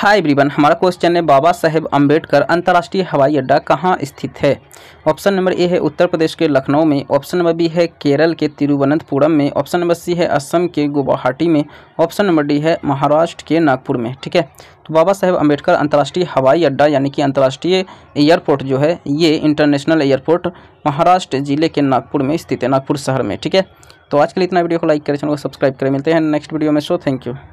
hi everyone हमारा question है बाबा साहेब अंबेडकर अंतर्राष्ट्रीय हवाई अड्डा कहाँ स्थित है ऑप्शन नंबर ए है उत्तर प्रदेश के लखनऊ में ऑप्शन नंबर बी है केरल के तिरुवनंतपुरम में ऑप्शन नंबर सी है असम के गुवाहाटी में ऑप्शन नंबर डी है महाराष्ट्र के नागपुर में ठीक है तो बाबा साहेब अम्बेडकर अंतर्राष्ट्रीय हवाई अड्डा यानी कि अंतर्राष्ट्रीय एयरपोर्ट जो है ये इंटरनेशनल एयरपोर्ट महाराष्ट्र जिले के नागपुर में स्थित है नागपुर शहर में ठीक है तो आज के लिए इतना वीडियो को लाइक करें चैनल को सब्सक्राइब करें मिलते हैं नेक्स्ट वीडियो में सो थैंक यू